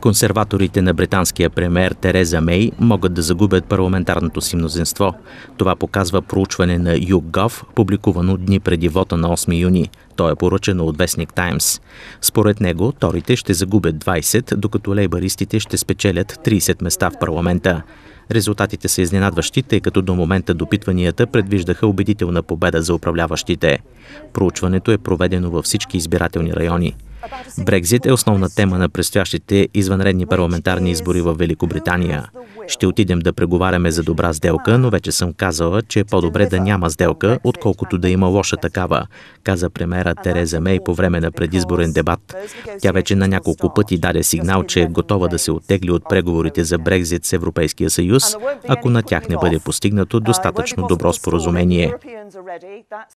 Консерваторите на британския премьер Тереза Мей могат да загубят парламентарното си мнозинство. Това показва проучване на YouGov, публикувано дни преди вота на 8 юни. То е поръчено от Вестник Таймс. Според него, торите ще загубят 20, докато лейбаристите ще спечелят 30 места в парламента. Резултатите са изненадващи, тъй като до момента допитванията предвиждаха убедителна победа за управляващите. Проучването е проведено във всички избирателни райони – Брекзит е основна тема на предстоящите извънредни парламентарни е избори в Великобритания. Ще отидем да преговаряме за добра сделка, но вече съм казала, че е по-добре да няма сделка, отколкото да има лоша такава, каза премера Тереза Мей по време на предизборен дебат. Тя вече на няколко пъти даде сигнал, че е готова да се оттегли от преговорите за Брекзит с Европейския съюз, ако на тях не бъде постигнато достатъчно добро споразумение.